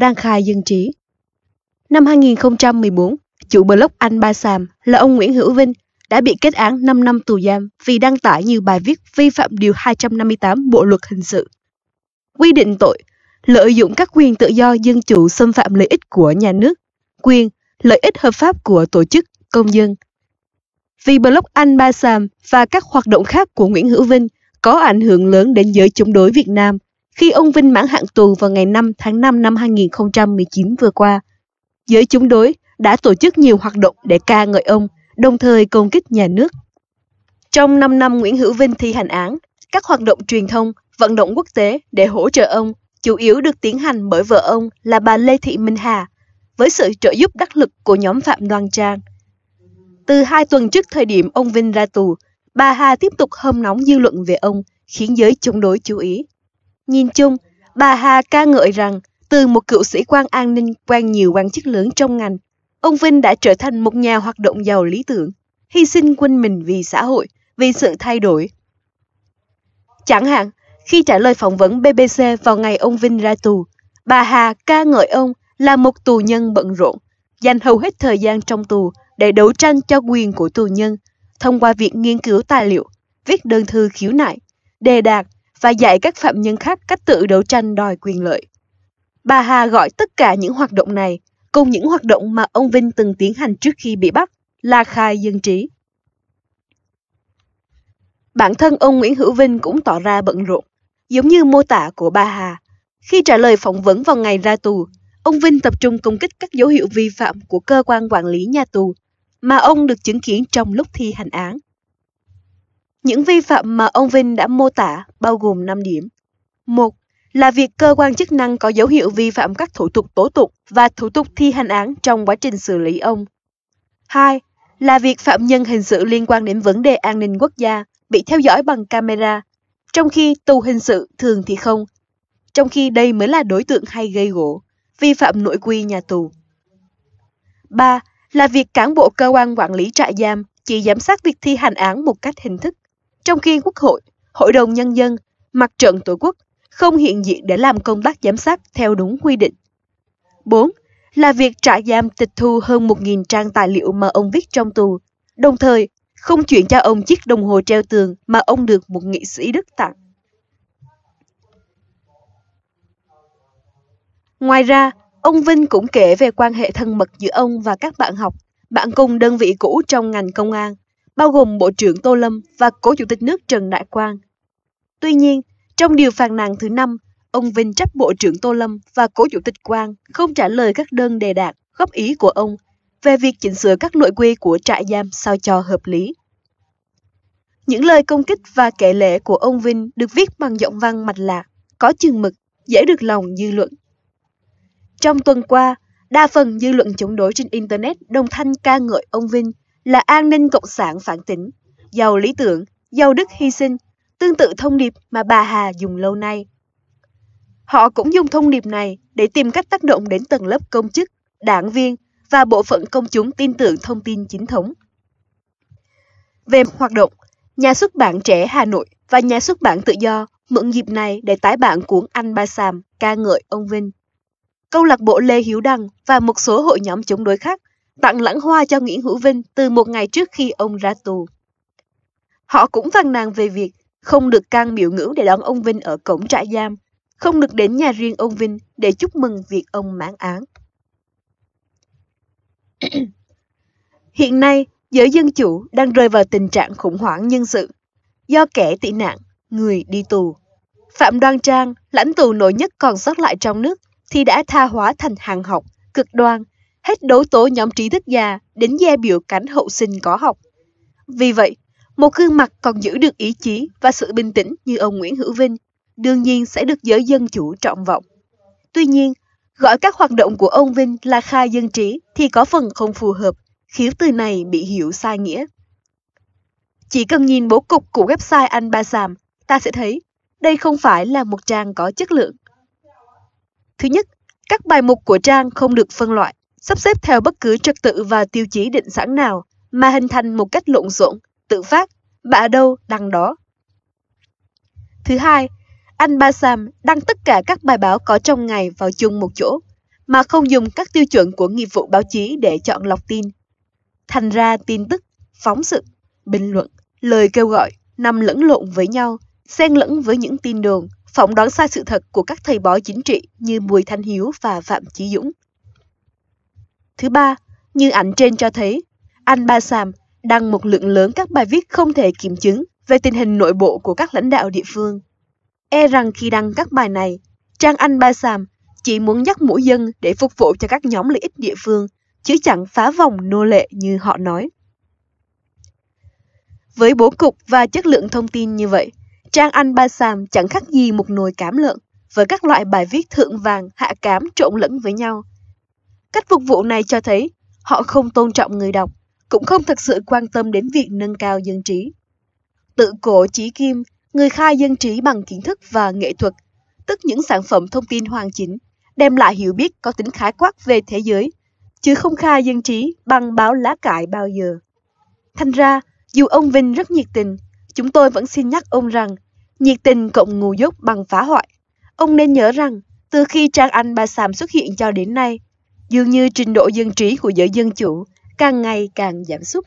đang khai dân trí. Năm 2014, chủ blog Anh Ba Sam là ông Nguyễn Hữu Vinh đã bị kết án 5 năm tù giam vì đăng tải nhiều bài viết vi phạm Điều 258 Bộ Luật Hình sự. Quy định tội lợi dụng các quyền tự do dân chủ xâm phạm lợi ích của nhà nước, quyền, lợi ích hợp pháp của tổ chức, công dân. Vì blog Anh Ba Sam và các hoạt động khác của Nguyễn Hữu Vinh có ảnh hưởng lớn đến giới chống đối Việt Nam, khi ông Vinh mãn hạn tù vào ngày 5 tháng 5 năm 2019 vừa qua. Giới chống đối đã tổ chức nhiều hoạt động để ca ngợi ông, đồng thời công kích nhà nước. Trong 5 năm Nguyễn Hữu Vinh thi hành án, các hoạt động truyền thông, vận động quốc tế để hỗ trợ ông chủ yếu được tiến hành bởi vợ ông là bà Lê Thị Minh Hà, với sự trợ giúp đắc lực của nhóm Phạm Đoan Trang. Từ hai tuần trước thời điểm ông Vinh ra tù, bà Hà tiếp tục hâm nóng dư luận về ông, khiến giới chống đối chú ý. Nhìn chung, bà Hà ca ngợi rằng từ một cựu sĩ quan an ninh quen nhiều quan chức lớn trong ngành, ông Vinh đã trở thành một nhà hoạt động giàu lý tưởng, hy sinh quên mình vì xã hội, vì sự thay đổi. Chẳng hạn, khi trả lời phỏng vấn BBC vào ngày ông Vinh ra tù, bà Hà ca ngợi ông là một tù nhân bận rộn, dành hầu hết thời gian trong tù để đấu tranh cho quyền của tù nhân thông qua việc nghiên cứu tài liệu, viết đơn thư khiếu nại, đề đạt và dạy các phạm nhân khác cách tự đấu tranh đòi quyền lợi. Bà Hà gọi tất cả những hoạt động này cùng những hoạt động mà ông Vinh từng tiến hành trước khi bị bắt là khai dân trí. Bản thân ông Nguyễn Hữu Vinh cũng tỏ ra bận rộn, giống như mô tả của bà Hà. Khi trả lời phỏng vấn vào ngày ra tù, ông Vinh tập trung công kích các dấu hiệu vi phạm của cơ quan quản lý nhà tù mà ông được chứng kiến trong lúc thi hành án. Những vi phạm mà ông Vinh đã mô tả bao gồm 5 điểm. một Là việc cơ quan chức năng có dấu hiệu vi phạm các thủ tục tố tụng và thủ tục thi hành án trong quá trình xử lý ông. 2. Là việc phạm nhân hình sự liên quan đến vấn đề an ninh quốc gia bị theo dõi bằng camera, trong khi tù hình sự thường thì không, trong khi đây mới là đối tượng hay gây gỗ, vi phạm nội quy nhà tù. 3. Là việc cán bộ cơ quan quản lý trại giam chỉ giám sát việc thi hành án một cách hình thức trong khi Quốc hội, Hội đồng Nhân dân, Mặt trận Tổ quốc không hiện diện để làm công tác giám sát theo đúng quy định. 4. Là việc trại giam tịch thu hơn 1.000 trang tài liệu mà ông viết trong tù, đồng thời không chuyển cho ông chiếc đồng hồ treo tường mà ông được một nghị sĩ Đức tặng. Ngoài ra, ông Vinh cũng kể về quan hệ thân mật giữa ông và các bạn học, bạn cùng đơn vị cũ trong ngành công an bao gồm Bộ trưởng Tô Lâm và Cố Chủ tịch nước Trần Đại Quang. Tuy nhiên, trong điều phàn nàn thứ năm, ông Vinh trách Bộ trưởng Tô Lâm và Cố Chủ tịch Quang không trả lời các đơn đề đạt, góp ý của ông về việc chỉnh sửa các nội quy của trại giam sao cho hợp lý. Những lời công kích và kệ lệ của ông Vinh được viết bằng giọng văn mạch lạc, có chừng mực, dễ được lòng dư luận. Trong tuần qua, đa phần dư luận chống đối trên Internet đồng thanh ca ngợi ông Vinh là an ninh cộng sản phản tỉnh, giàu lý tưởng, giàu đức hy sinh, tương tự thông điệp mà bà Hà dùng lâu nay. Họ cũng dùng thông điệp này để tìm cách tác động đến tầng lớp công chức, đảng viên và bộ phận công chúng tin tưởng thông tin chính thống. Về hoạt động, nhà xuất bản trẻ Hà Nội và nhà xuất bản tự do mượn dịp này để tái bản cuốn Anh Ba Sam ca ngợi ông Vinh. Câu lạc bộ Lê Hiếu Đăng và một số hội nhóm chống đối khác tặng lãng hoa cho Nguyễn Hữu Vinh từ một ngày trước khi ông ra tù. Họ cũng phàn nàn về việc không được can biểu ngữ để đón ông Vinh ở cổng trại giam, không được đến nhà riêng ông Vinh để chúc mừng việc ông mãn án. Hiện nay, giới dân chủ đang rơi vào tình trạng khủng hoảng nhân sự do kẻ tị nạn, người đi tù. Phạm Đoan Trang, lãnh tù nổi nhất còn sót lại trong nước thì đã tha hóa thành hàng học, cực đoan hết đấu tố nhóm trí thức già đến gia biểu cảnh hậu sinh có học. Vì vậy, một gương mặt còn giữ được ý chí và sự bình tĩnh như ông Nguyễn Hữu Vinh đương nhiên sẽ được giới dân chủ trọng vọng. Tuy nhiên, gọi các hoạt động của ông Vinh là khai dân trí thì có phần không phù hợp, khiến từ này bị hiểu sai nghĩa. Chỉ cần nhìn bố cục của website Anh Ba Sàm, ta sẽ thấy đây không phải là một trang có chất lượng. Thứ nhất, các bài mục của trang không được phân loại sắp xếp theo bất cứ trật tự và tiêu chí định sẵn nào mà hình thành một cách lộn xộn, tự phát, bạ đâu đăng đó. Thứ hai, anh Ba Sam đăng tất cả các bài báo có trong ngày vào chung một chỗ, mà không dùng các tiêu chuẩn của nghiệp vụ báo chí để chọn lọc tin. Thành ra tin tức, phóng sự, bình luận, lời kêu gọi nằm lẫn lộn với nhau, xen lẫn với những tin đồn, phỏng đoán sai sự thật của các thầy bói chính trị như Bùi Thanh Hiếu và Phạm Chí Dũng – Thứ ba, như ảnh trên cho thấy, anh Ba Sàm đăng một lượng lớn các bài viết không thể kiểm chứng về tình hình nội bộ của các lãnh đạo địa phương. E rằng khi đăng các bài này, trang anh Ba Sàm chỉ muốn dắt mũi dân để phục vụ cho các nhóm lợi ích địa phương, chứ chẳng phá vòng nô lệ như họ nói. Với bố cục và chất lượng thông tin như vậy, trang anh Ba Sàm chẳng khác gì một nồi cám lợn với các loại bài viết thượng vàng hạ cám trộn lẫn với nhau – Cách phục vụ này cho thấy họ không tôn trọng người đọc, cũng không thực sự quan tâm đến việc nâng cao dân trí. Tự cổ Chí Kim, người khai dân trí bằng kiến thức và nghệ thuật, tức những sản phẩm thông tin hoàn chỉnh, đem lại hiểu biết có tính khái quát về thế giới, chứ không khai dân trí bằng báo lá cải bao giờ. Thành ra, dù ông Vinh rất nhiệt tình, chúng tôi vẫn xin nhắc ông rằng, nhiệt tình cộng ngu dốt bằng phá hoại. Ông nên nhớ rằng, từ khi Trang Anh ba Sàm xuất hiện cho đến nay, Dường như trình độ dân trí của giới dân chủ càng ngày càng giảm sút.